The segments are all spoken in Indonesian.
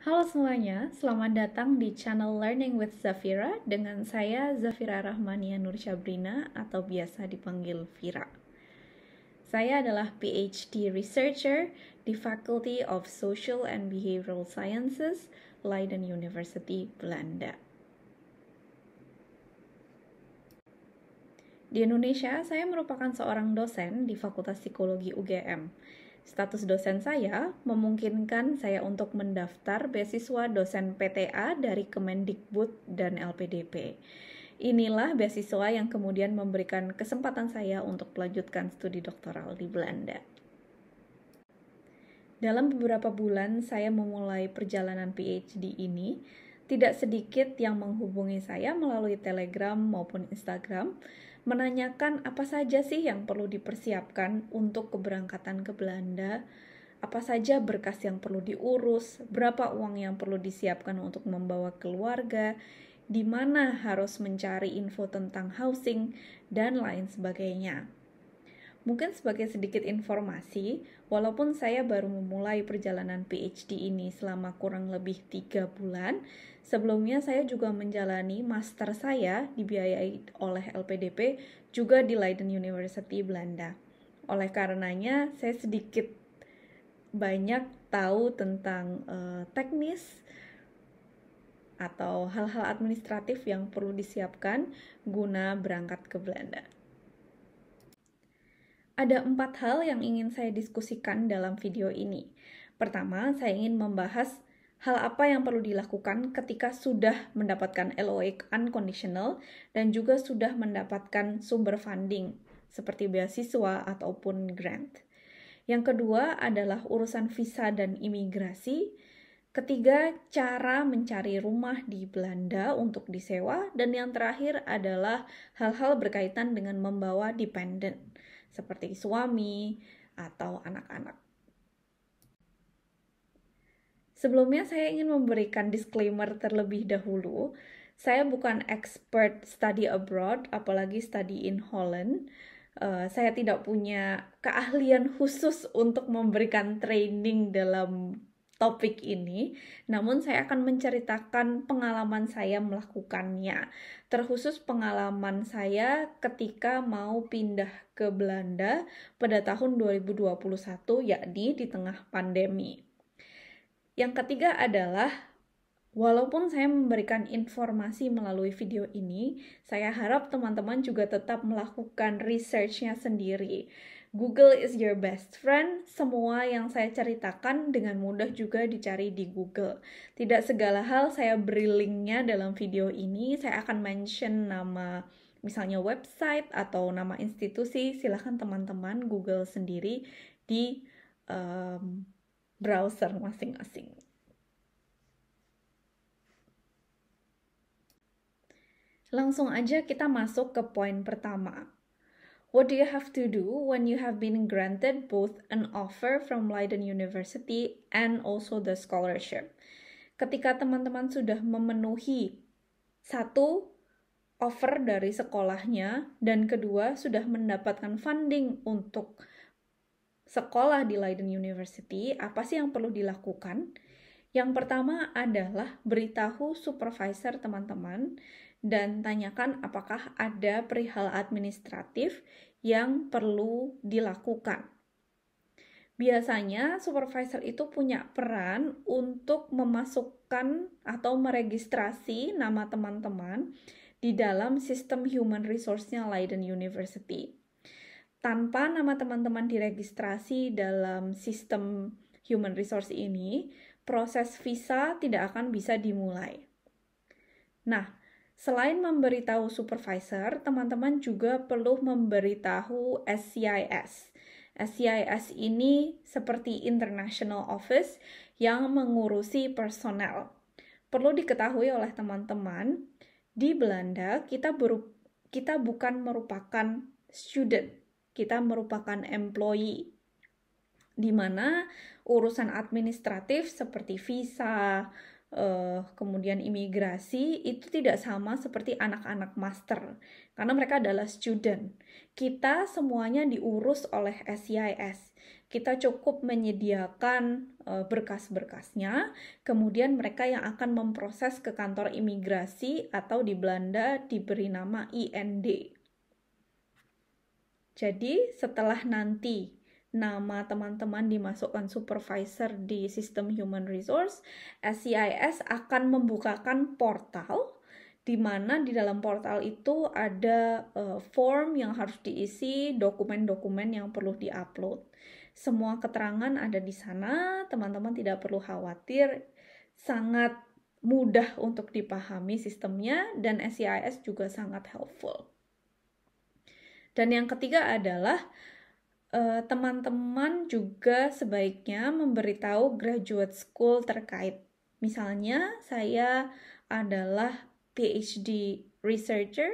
Halo semuanya, selamat datang di channel Learning with Zafira dengan saya Zafira Rahmania Nur Syabrina atau biasa dipanggil Vira. Saya adalah PhD researcher di Faculty of Social and Behavioral Sciences, Leiden University, Belanda. Di Indonesia, saya merupakan seorang dosen di Fakultas Psikologi UGM Status dosen saya memungkinkan saya untuk mendaftar beasiswa dosen PTA dari Kemendikbud dan LPDP. Inilah beasiswa yang kemudian memberikan kesempatan saya untuk melanjutkan studi doktoral di Belanda. Dalam beberapa bulan saya memulai perjalanan PhD ini, tidak sedikit yang menghubungi saya melalui Telegram maupun Instagram menanyakan apa saja sih yang perlu dipersiapkan untuk keberangkatan ke Belanda, apa saja berkas yang perlu diurus, berapa uang yang perlu disiapkan untuk membawa keluarga, di mana harus mencari info tentang housing, dan lain sebagainya. Mungkin sebagai sedikit informasi, walaupun saya baru memulai perjalanan PhD ini selama kurang lebih tiga bulan, Sebelumnya saya juga menjalani master saya dibiayai oleh LPDP juga di Leiden University Belanda. Oleh karenanya saya sedikit banyak tahu tentang uh, teknis atau hal-hal administratif yang perlu disiapkan guna berangkat ke Belanda. Ada empat hal yang ingin saya diskusikan dalam video ini. Pertama, saya ingin membahas hal apa yang perlu dilakukan ketika sudah mendapatkan LOE unconditional dan juga sudah mendapatkan sumber funding seperti beasiswa ataupun grant. Yang kedua adalah urusan visa dan imigrasi. Ketiga, cara mencari rumah di Belanda untuk disewa. Dan yang terakhir adalah hal-hal berkaitan dengan membawa dependent, seperti suami atau anak-anak. Sebelumnya saya ingin memberikan disclaimer terlebih dahulu. Saya bukan expert study abroad, apalagi study in Holland. Uh, saya tidak punya keahlian khusus untuk memberikan training dalam topik ini. Namun saya akan menceritakan pengalaman saya melakukannya. Terkhusus pengalaman saya ketika mau pindah ke Belanda pada tahun 2021 yakni di tengah pandemi. Yang ketiga adalah Walaupun saya memberikan informasi melalui video ini, saya harap teman-teman juga tetap melakukan researchnya sendiri. Google is your best friend. Semua yang saya ceritakan dengan mudah juga dicari di Google. Tidak segala hal saya beri linknya dalam video ini. Saya akan mention nama misalnya website atau nama institusi. Silahkan teman-teman Google sendiri di um, browser masing-masing. Langsung aja kita masuk ke poin pertama. What do you have to do when you have been granted both an offer from Leiden University and also the scholarship? Ketika teman-teman sudah memenuhi satu offer dari sekolahnya dan kedua sudah mendapatkan funding untuk sekolah di Leiden University, apa sih yang perlu dilakukan? Yang pertama adalah beritahu supervisor teman-teman dan tanyakan apakah ada perihal administratif yang perlu dilakukan. Biasanya supervisor itu punya peran untuk memasukkan atau meregistrasi nama teman-teman di dalam sistem human resource-nya Leiden University tanpa nama teman-teman diregistrasi dalam sistem human resource ini, proses visa tidak akan bisa dimulai. Nah, selain memberitahu supervisor, teman-teman juga perlu memberitahu SCIS. SCIS ini seperti International Office yang mengurusi personel. Perlu diketahui oleh teman-teman, di Belanda kita kita bukan merupakan student kita merupakan employee di mana urusan administratif seperti visa, uh, kemudian imigrasi itu tidak sama seperti anak-anak master karena mereka adalah student. Kita semuanya diurus oleh SIS. Kita cukup menyediakan uh, berkas-berkasnya, kemudian mereka yang akan memproses ke kantor imigrasi atau di Belanda diberi nama IND. Jadi setelah nanti nama teman-teman dimasukkan supervisor di sistem human resource, SCIS akan membukakan portal di mana di dalam portal itu ada uh, form yang harus diisi, dokumen-dokumen yang perlu diupload. Semua keterangan ada di sana, teman-teman tidak perlu khawatir, sangat mudah untuk dipahami sistemnya dan SCIS juga sangat helpful. Dan yang ketiga adalah eh, teman-teman juga sebaiknya memberitahu graduate school terkait. Misalnya, saya adalah PhD researcher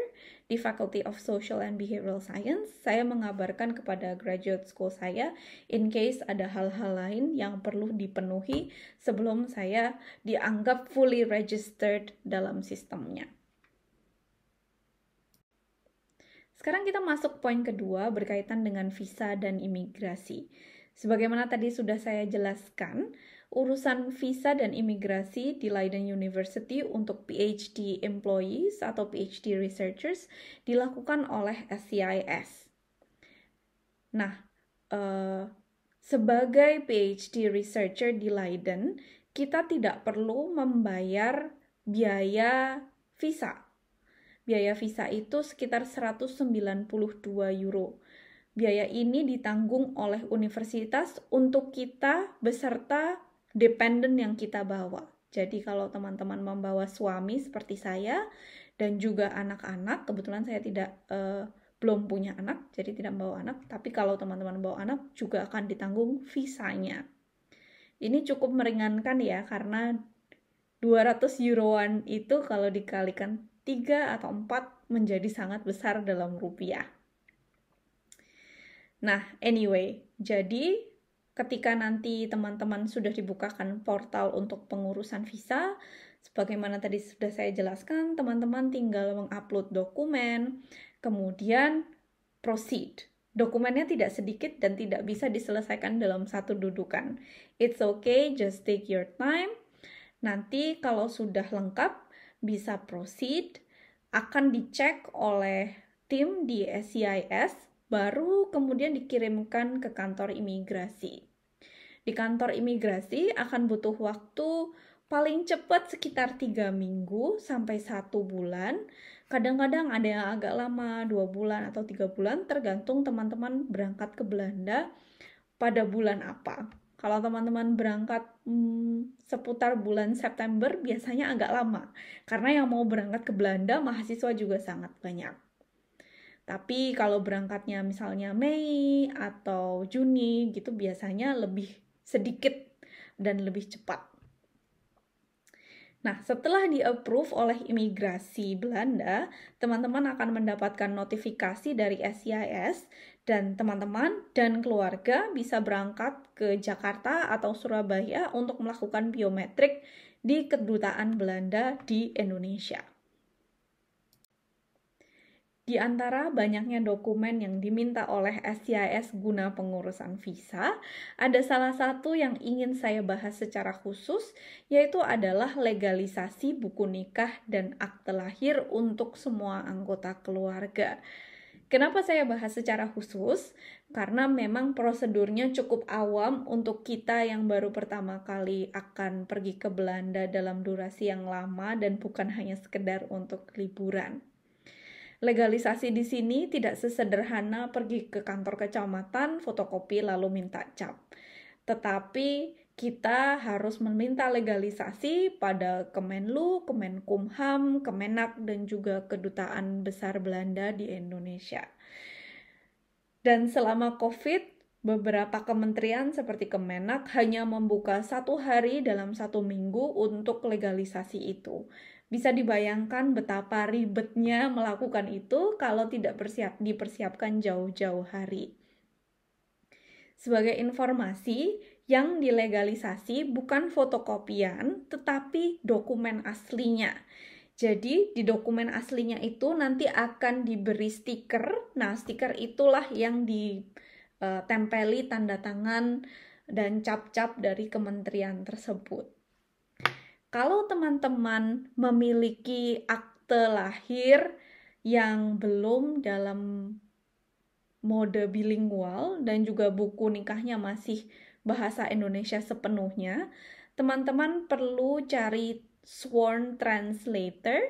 di Faculty of Social and Behavioral Science. Saya mengabarkan kepada graduate school saya in case ada hal-hal lain yang perlu dipenuhi sebelum saya dianggap fully registered dalam sistemnya. Sekarang kita masuk poin kedua berkaitan dengan visa dan imigrasi. Sebagaimana tadi sudah saya jelaskan, urusan visa dan imigrasi di Leiden University untuk PhD employees atau PhD researchers dilakukan oleh SCIS. Nah, uh, sebagai PhD researcher di Leiden, kita tidak perlu membayar biaya visa Biaya visa itu sekitar 192 euro. Biaya ini ditanggung oleh universitas untuk kita beserta dependent yang kita bawa. Jadi kalau teman-teman membawa suami seperti saya dan juga anak-anak, kebetulan saya tidak uh, belum punya anak, jadi tidak membawa anak. Tapi kalau teman-teman bawa anak juga akan ditanggung visanya. Ini cukup meringankan ya karena 200 euroan itu kalau dikalikan tiga atau empat menjadi sangat besar dalam rupiah. Nah, anyway, jadi ketika nanti teman-teman sudah dibukakan portal untuk pengurusan visa, sebagaimana tadi sudah saya jelaskan, teman-teman tinggal mengupload dokumen, kemudian proceed. Dokumennya tidak sedikit dan tidak bisa diselesaikan dalam satu dudukan. It's okay, just take your time. Nanti kalau sudah lengkap, bisa proceed, akan dicek oleh tim di SCIS, baru kemudian dikirimkan ke kantor imigrasi. Di kantor imigrasi akan butuh waktu paling cepat sekitar tiga minggu sampai satu bulan. Kadang-kadang ada yang agak lama, dua bulan atau tiga bulan tergantung teman-teman berangkat ke Belanda pada bulan apa. Kalau teman-teman berangkat hmm, seputar bulan September biasanya agak lama karena yang mau berangkat ke Belanda mahasiswa juga sangat banyak. Tapi kalau berangkatnya misalnya Mei atau Juni gitu biasanya lebih sedikit dan lebih cepat. Nah, setelah di-approve oleh imigrasi Belanda, teman-teman akan mendapatkan notifikasi dari SIS dan teman-teman dan keluarga bisa berangkat ke Jakarta atau Surabaya untuk melakukan biometrik di kedutaan Belanda di Indonesia. Di antara banyaknya dokumen yang diminta oleh SCIS guna pengurusan visa, ada salah satu yang ingin saya bahas secara khusus, yaitu adalah legalisasi buku nikah dan akte lahir untuk semua anggota keluarga. Kenapa saya bahas secara khusus? Karena memang prosedurnya cukup awam untuk kita yang baru pertama kali akan pergi ke Belanda dalam durasi yang lama dan bukan hanya sekedar untuk liburan. Legalisasi di sini tidak sesederhana pergi ke kantor kecamatan, fotokopi, lalu minta cap. Tetapi kita harus meminta legalisasi pada Kemenlu, Kemenkumham, Kemenak, dan juga Kedutaan Besar Belanda di Indonesia. Dan selama COVID, beberapa kementerian seperti Kemenak hanya membuka satu hari dalam satu minggu untuk legalisasi itu. Bisa dibayangkan betapa ribetnya melakukan itu kalau tidak bersiap, dipersiapkan jauh-jauh hari. Sebagai informasi, yang dilegalisasi bukan fotokopian, tetapi dokumen aslinya. Jadi di dokumen aslinya itu nanti akan diberi stiker. Nah, stiker itulah yang ditempeli e, tanda tangan dan cap-cap dari kementerian tersebut. Kalau teman-teman memiliki akte lahir yang belum dalam mode bilingual dan juga buku nikahnya masih bahasa Indonesia sepenuhnya, teman-teman perlu cari sworn translator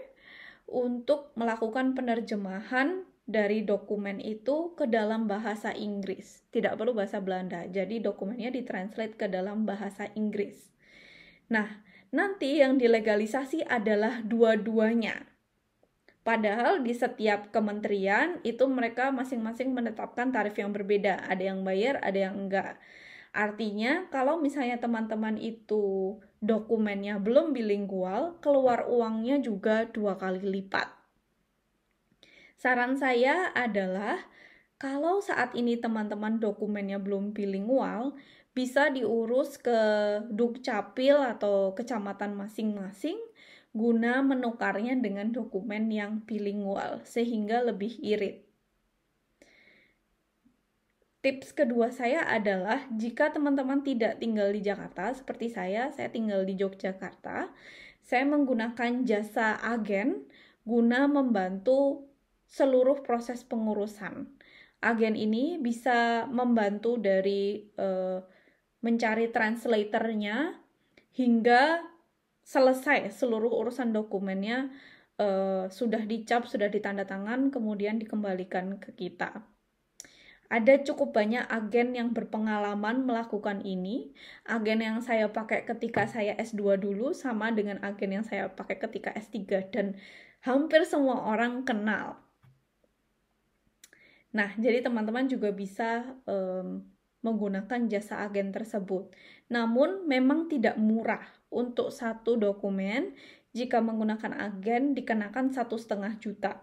untuk melakukan penerjemahan dari dokumen itu ke dalam bahasa Inggris. Tidak perlu bahasa Belanda. Jadi dokumennya ditranslate ke dalam bahasa Inggris. Nah, nanti yang dilegalisasi adalah dua-duanya. Padahal di setiap kementerian itu mereka masing-masing menetapkan tarif yang berbeda. Ada yang bayar, ada yang enggak. Artinya, kalau misalnya teman-teman itu dokumennya belum bilingual, keluar uangnya juga dua kali lipat. Saran saya adalah, kalau saat ini teman-teman dokumennya belum bilingual, bisa diurus ke dukcapil atau kecamatan masing-masing guna menukarnya dengan dokumen yang bilingual sehingga lebih irit. Tips kedua saya adalah jika teman-teman tidak tinggal di Jakarta seperti saya, saya tinggal di Yogyakarta, saya menggunakan jasa agen guna membantu seluruh proses pengurusan. Agen ini bisa membantu dari uh, mencari translatornya hingga selesai seluruh urusan dokumennya uh, sudah dicap, sudah ditanda tangan, kemudian dikembalikan ke kita. Ada cukup banyak agen yang berpengalaman melakukan ini. Agen yang saya pakai ketika saya S2 dulu sama dengan agen yang saya pakai ketika S3 dan hampir semua orang kenal. Nah, jadi teman-teman juga bisa um, menggunakan jasa agen tersebut. Namun memang tidak murah untuk satu dokumen jika menggunakan agen dikenakan satu setengah juta.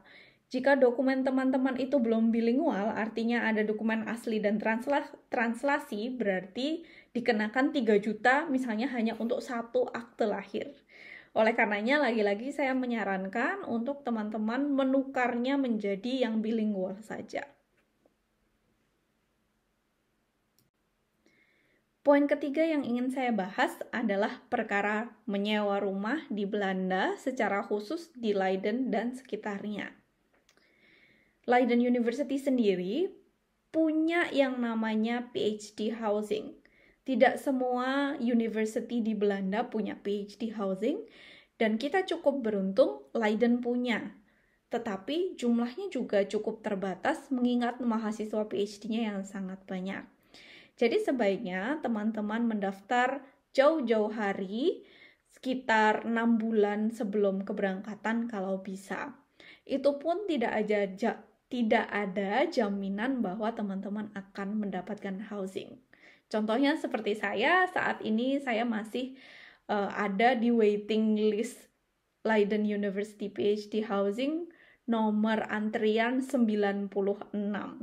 Jika dokumen teman-teman itu belum bilingual, artinya ada dokumen asli dan transla translasi, berarti dikenakan 3 juta misalnya hanya untuk satu akte lahir. Oleh karenanya, lagi-lagi saya menyarankan untuk teman-teman menukarnya menjadi yang bilingual saja. Poin ketiga yang ingin saya bahas adalah perkara menyewa rumah di Belanda secara khusus di Leiden dan sekitarnya. Leiden University sendiri punya yang namanya PhD housing. Tidak semua university di Belanda punya PhD housing dan kita cukup beruntung Leiden punya. Tetapi jumlahnya juga cukup terbatas mengingat mahasiswa PhD-nya yang sangat banyak. Jadi sebaiknya teman-teman mendaftar jauh-jauh hari sekitar 6 bulan sebelum keberangkatan kalau bisa. Itu pun tidak aja tidak ada jaminan bahwa teman-teman akan mendapatkan housing. Contohnya seperti saya saat ini saya masih uh, ada di waiting list Leiden University PhD Housing nomor antrian 96.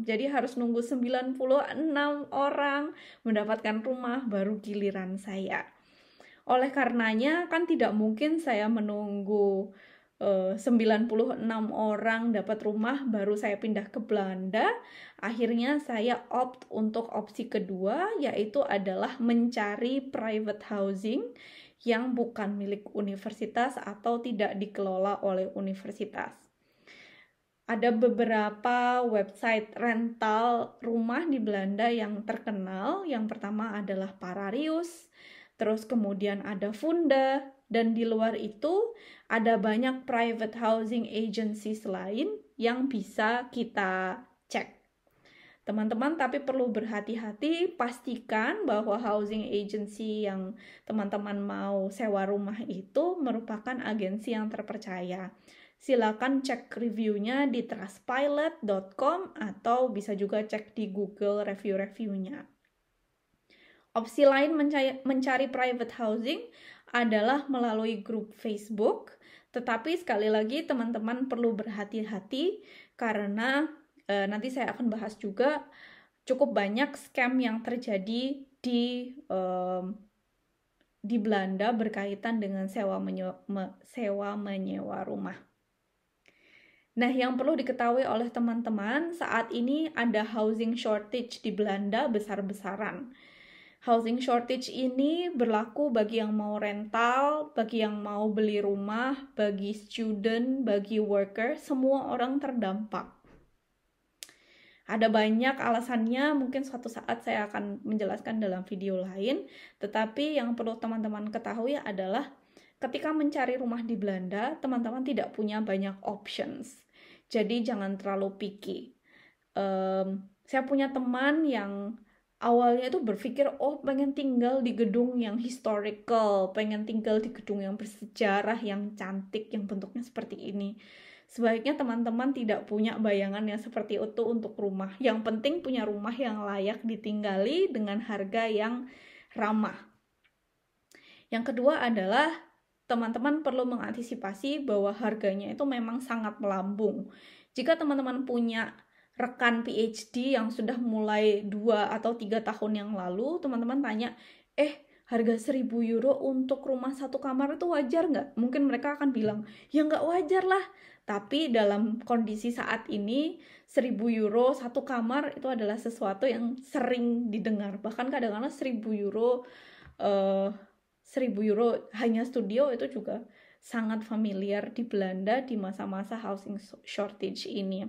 Jadi harus nunggu 96 orang mendapatkan rumah baru giliran saya. Oleh karenanya kan tidak mungkin saya menunggu 96 eh, orang dapat rumah baru saya pindah ke Belanda akhirnya saya opt untuk opsi kedua yaitu adalah mencari private housing yang bukan milik universitas atau tidak dikelola oleh universitas ada beberapa website rental rumah di Belanda yang terkenal yang pertama adalah Pararius terus kemudian ada Funda dan di luar itu ada banyak private housing agencies lain yang bisa kita cek. Teman-teman tapi perlu berhati-hati, pastikan bahwa housing agency yang teman-teman mau sewa rumah itu merupakan agensi yang terpercaya. Silakan cek reviewnya di trustpilot.com atau bisa juga cek di Google review-reviewnya. Opsi lain mencari, private housing adalah melalui grup Facebook. Tetapi sekali lagi teman-teman perlu berhati-hati karena e, nanti saya akan bahas juga cukup banyak scam yang terjadi di e, di Belanda berkaitan dengan sewa menyewa, me, sewa menyewa rumah. Nah, yang perlu diketahui oleh teman-teman, saat ini ada housing shortage di Belanda besar-besaran housing shortage ini berlaku bagi yang mau rental, bagi yang mau beli rumah, bagi student, bagi worker, semua orang terdampak. Ada banyak alasannya, mungkin suatu saat saya akan menjelaskan dalam video lain, tetapi yang perlu teman-teman ketahui adalah ketika mencari rumah di Belanda, teman-teman tidak punya banyak options. Jadi jangan terlalu picky. Um, saya punya teman yang awalnya tuh berpikir oh pengen tinggal di gedung yang historical, pengen tinggal di gedung yang bersejarah, yang cantik, yang bentuknya seperti ini. Sebaiknya teman-teman tidak punya bayangan yang seperti itu untuk rumah. Yang penting punya rumah yang layak ditinggali dengan harga yang ramah. Yang kedua adalah teman-teman perlu mengantisipasi bahwa harganya itu memang sangat melambung. Jika teman-teman punya rekan PhD yang sudah mulai 2 atau 3 tahun yang lalu, teman-teman tanya, eh harga 1000 euro untuk rumah satu kamar itu wajar nggak? Mungkin mereka akan bilang, ya nggak wajar lah. Tapi dalam kondisi saat ini, 1000 euro satu kamar itu adalah sesuatu yang sering didengar. Bahkan kadang-kadang 1000 euro, uh, eh, 1000 euro hanya studio itu juga sangat familiar di Belanda di masa-masa housing shortage ini.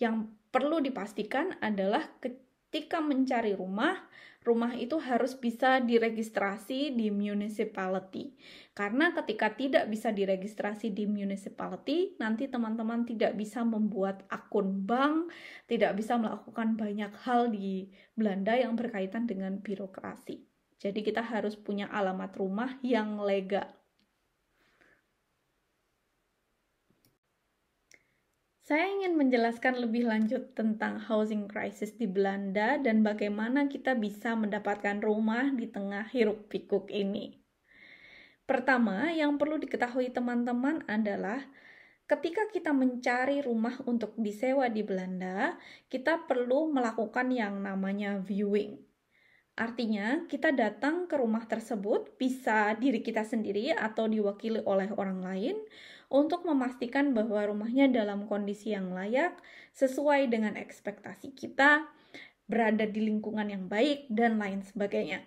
Yang perlu dipastikan adalah ketika mencari rumah, rumah itu harus bisa diregistrasi di municipality. Karena ketika tidak bisa diregistrasi di municipality, nanti teman-teman tidak bisa membuat akun bank, tidak bisa melakukan banyak hal di Belanda yang berkaitan dengan birokrasi. Jadi kita harus punya alamat rumah yang legal. Saya ingin menjelaskan lebih lanjut tentang housing crisis di Belanda dan bagaimana kita bisa mendapatkan rumah di tengah hiruk-pikuk ini. Pertama, yang perlu diketahui teman-teman adalah ketika kita mencari rumah untuk disewa di Belanda, kita perlu melakukan yang namanya viewing. Artinya, kita datang ke rumah tersebut bisa diri kita sendiri atau diwakili oleh orang lain untuk memastikan bahwa rumahnya dalam kondisi yang layak, sesuai dengan ekspektasi kita, berada di lingkungan yang baik, dan lain sebagainya.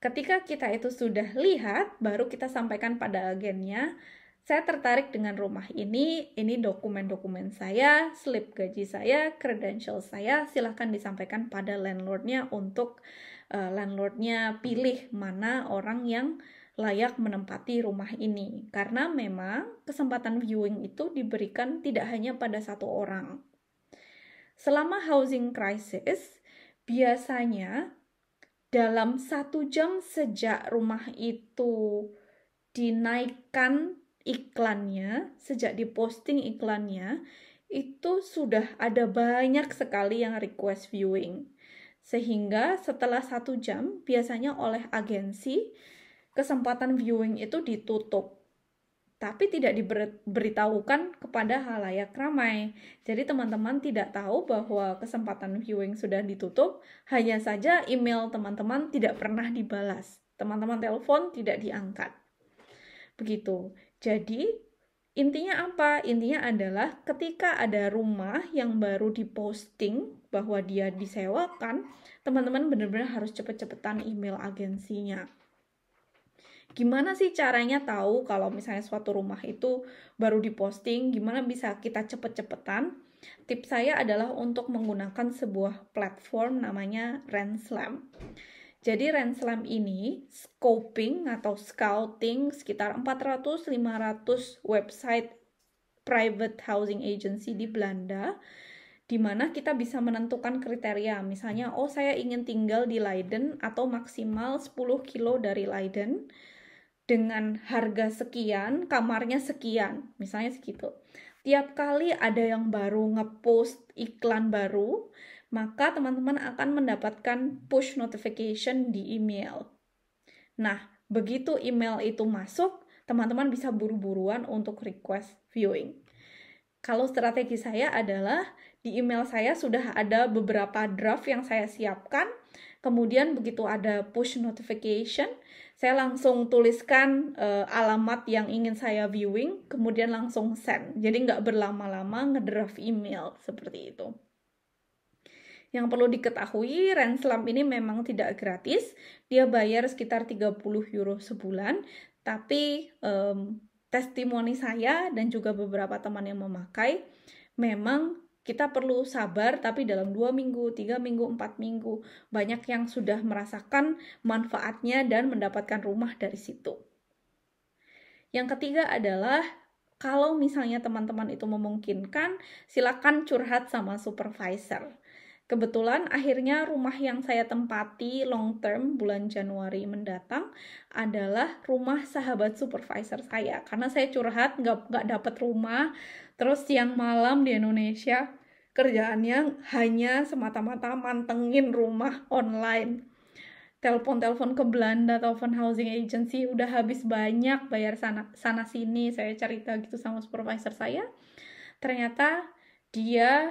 Ketika kita itu sudah lihat, baru kita sampaikan pada agennya, saya tertarik dengan rumah ini, ini dokumen-dokumen saya, slip gaji saya, credential saya, silahkan disampaikan pada landlordnya untuk uh, landlordnya pilih mana orang yang layak menempati rumah ini karena memang kesempatan viewing itu diberikan tidak hanya pada satu orang. Selama housing crisis, biasanya dalam satu jam sejak rumah itu dinaikkan iklannya, sejak diposting iklannya, itu sudah ada banyak sekali yang request viewing. Sehingga setelah satu jam, biasanya oleh agensi kesempatan viewing itu ditutup tapi tidak diberitahukan kepada halayak ramai. Jadi teman-teman tidak tahu bahwa kesempatan viewing sudah ditutup, hanya saja email teman-teman tidak pernah dibalas. Teman-teman telepon tidak diangkat. Begitu. Jadi intinya apa? Intinya adalah ketika ada rumah yang baru diposting bahwa dia disewakan, teman-teman benar-benar harus cepet-cepetan email agensinya gimana sih caranya tahu kalau misalnya suatu rumah itu baru diposting, gimana bisa kita cepet-cepetan? Tips saya adalah untuk menggunakan sebuah platform namanya Renslam. Jadi Renslam ini scoping atau scouting sekitar 400-500 website private housing agency di Belanda di mana kita bisa menentukan kriteria. Misalnya, oh saya ingin tinggal di Leiden atau maksimal 10 kilo dari Leiden dengan harga sekian, kamarnya sekian, misalnya segitu. Tiap kali ada yang baru ngepost iklan baru, maka teman-teman akan mendapatkan push notification di email. Nah, begitu email itu masuk, teman-teman bisa buru-buruan untuk request viewing. Kalau strategi saya adalah di email saya sudah ada beberapa draft yang saya siapkan, kemudian begitu ada push notification, saya langsung tuliskan uh, alamat yang ingin saya viewing, kemudian langsung send. Jadi nggak berlama-lama ngedraft email seperti itu. Yang perlu diketahui, Renslam ini memang tidak gratis. Dia bayar sekitar 30 euro sebulan, tapi um, testimoni saya dan juga beberapa teman yang memakai memang kita perlu sabar tapi dalam dua minggu, tiga minggu, empat minggu banyak yang sudah merasakan manfaatnya dan mendapatkan rumah dari situ. Yang ketiga adalah kalau misalnya teman-teman itu memungkinkan, silakan curhat sama supervisor. Kebetulan akhirnya rumah yang saya tempati long term bulan Januari mendatang adalah rumah sahabat supervisor saya. Karena saya curhat nggak nggak dapat rumah, terus siang malam di Indonesia kerjaan yang hanya semata-mata mantengin rumah online telepon-telepon ke Belanda, telepon housing agency, udah habis banyak bayar sana sana sini. Saya cerita gitu sama supervisor saya. Ternyata dia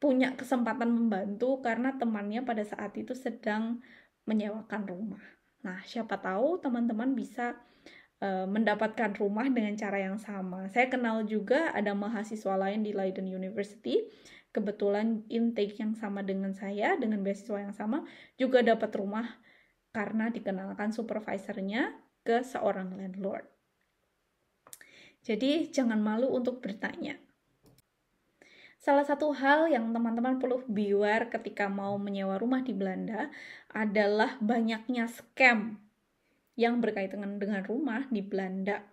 punya kesempatan membantu karena temannya pada saat itu sedang menyewakan rumah. Nah, siapa tahu teman-teman bisa Eh, mendapatkan rumah dengan cara yang sama. Saya kenal juga ada mahasiswa lain di Leiden University, kebetulan intake yang sama dengan saya dengan beasiswa yang sama juga dapat rumah karena dikenalkan supervisornya ke seorang landlord. Jadi jangan malu untuk bertanya. Salah satu hal yang teman-teman perlu beware ketika mau menyewa rumah di Belanda adalah banyaknya scam yang berkaitan dengan rumah di Belanda.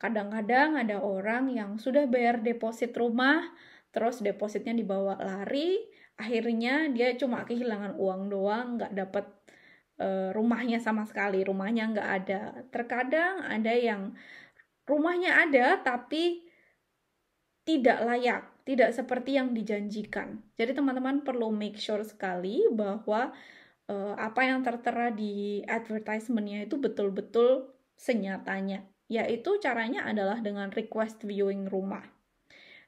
Kadang-kadang ada orang yang sudah bayar deposit rumah, terus depositnya dibawa lari, akhirnya dia cuma kehilangan uang doang, nggak dapat eh, rumahnya sama sekali, rumahnya nggak ada. Terkadang ada yang rumahnya ada tapi tidak layak, tidak seperti yang dijanjikan. Jadi teman-teman perlu make sure sekali bahwa Eh, apa yang tertera di advertisementnya itu betul-betul senyatanya. Yaitu caranya adalah dengan request viewing rumah.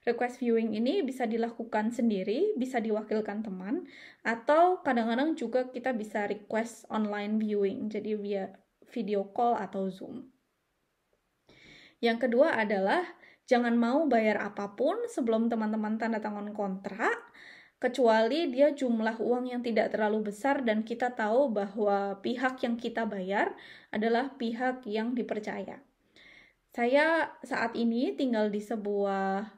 Request viewing ini bisa dilakukan sendiri, bisa diwakilkan teman, atau kadang-kadang juga kita bisa request online viewing, jadi via video call atau Zoom. Yang kedua adalah jangan mau bayar apapun sebelum teman-teman tanda tangan kontrak kecuali dia jumlah uang yang tidak terlalu besar dan kita tahu bahwa pihak yang kita bayar adalah pihak yang dipercaya. Saya saat ini tinggal di sebuah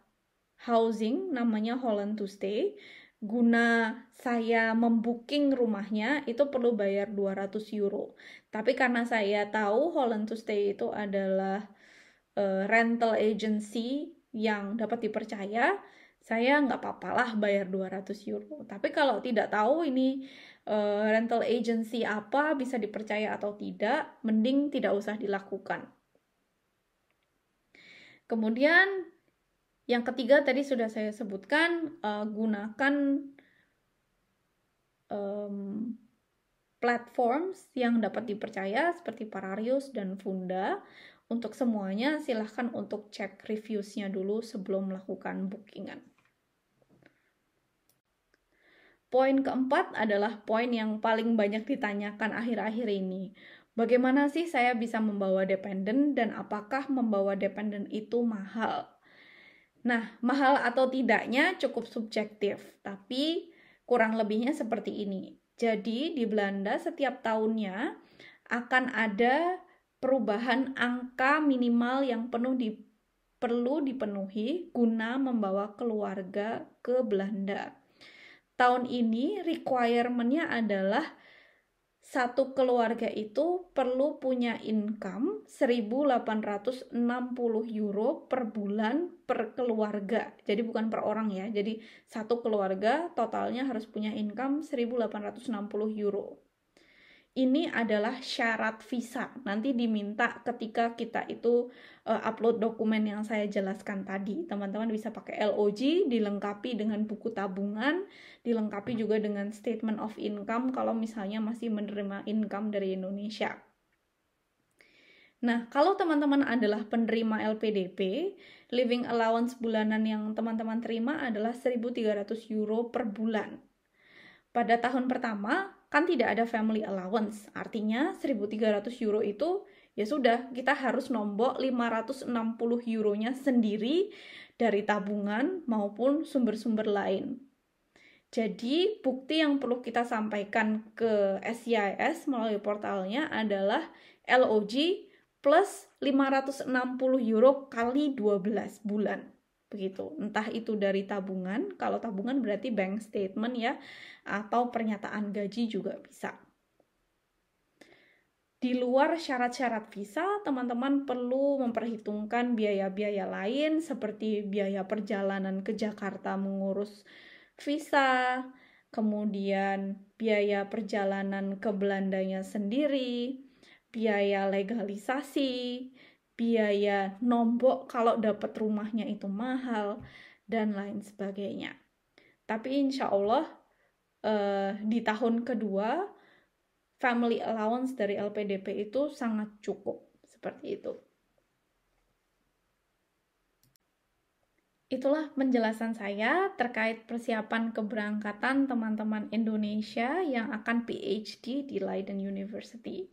housing namanya Holland to Stay. Guna saya membooking rumahnya itu perlu bayar 200 euro. Tapi karena saya tahu Holland to Stay itu adalah uh, rental agency yang dapat dipercaya, saya nggak apa-apa lah bayar 200 euro. Tapi kalau tidak tahu ini uh, rental agency apa, bisa dipercaya atau tidak, mending tidak usah dilakukan. Kemudian yang ketiga tadi sudah saya sebutkan, uh, gunakan um, platforms yang dapat dipercaya seperti Pararius dan Funda untuk semuanya silahkan untuk cek reviewsnya dulu sebelum melakukan bookingan. Poin keempat adalah poin yang paling banyak ditanyakan akhir-akhir ini. Bagaimana sih saya bisa membawa dependen dan apakah membawa dependen itu mahal? Nah, mahal atau tidaknya cukup subjektif, tapi kurang lebihnya seperti ini. Jadi di Belanda setiap tahunnya akan ada perubahan angka minimal yang penuh di, perlu dipenuhi guna membawa keluarga ke Belanda tahun ini requirementnya adalah satu keluarga itu perlu punya income 1860 euro per bulan per keluarga. Jadi bukan per orang ya. Jadi satu keluarga totalnya harus punya income 1860 euro. Ini adalah syarat visa. Nanti diminta ketika kita itu uh, upload dokumen yang saya jelaskan tadi. Teman-teman bisa pakai LOG dilengkapi dengan buku tabungan, dilengkapi hmm. juga dengan statement of income kalau misalnya masih menerima income dari Indonesia. Nah, kalau teman-teman adalah penerima LPDP, living allowance bulanan yang teman-teman terima adalah 1.300 euro per bulan. Pada tahun pertama, kan tidak ada family allowance, artinya 1.300 euro itu ya sudah kita harus nombok 560 euronya sendiri dari tabungan maupun sumber-sumber lain. Jadi bukti yang perlu kita sampaikan ke SCIS melalui portalnya adalah LOG plus 560 euro kali 12 bulan. Begitu. Entah itu dari tabungan, kalau tabungan berarti bank statement ya, atau pernyataan gaji juga bisa. Di luar syarat-syarat visa, teman-teman perlu memperhitungkan biaya-biaya lain seperti biaya perjalanan ke Jakarta mengurus visa, kemudian biaya perjalanan ke Belandanya sendiri, biaya legalisasi, biaya nombok kalau dapat rumahnya itu mahal, dan lain sebagainya. Tapi insya Allah eh, di tahun kedua family allowance dari LPDP itu sangat cukup seperti itu. Itulah penjelasan saya terkait persiapan keberangkatan teman-teman Indonesia yang akan PhD di Leiden University.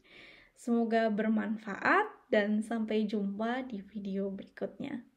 Semoga bermanfaat dan sampai jumpa di video berikutnya.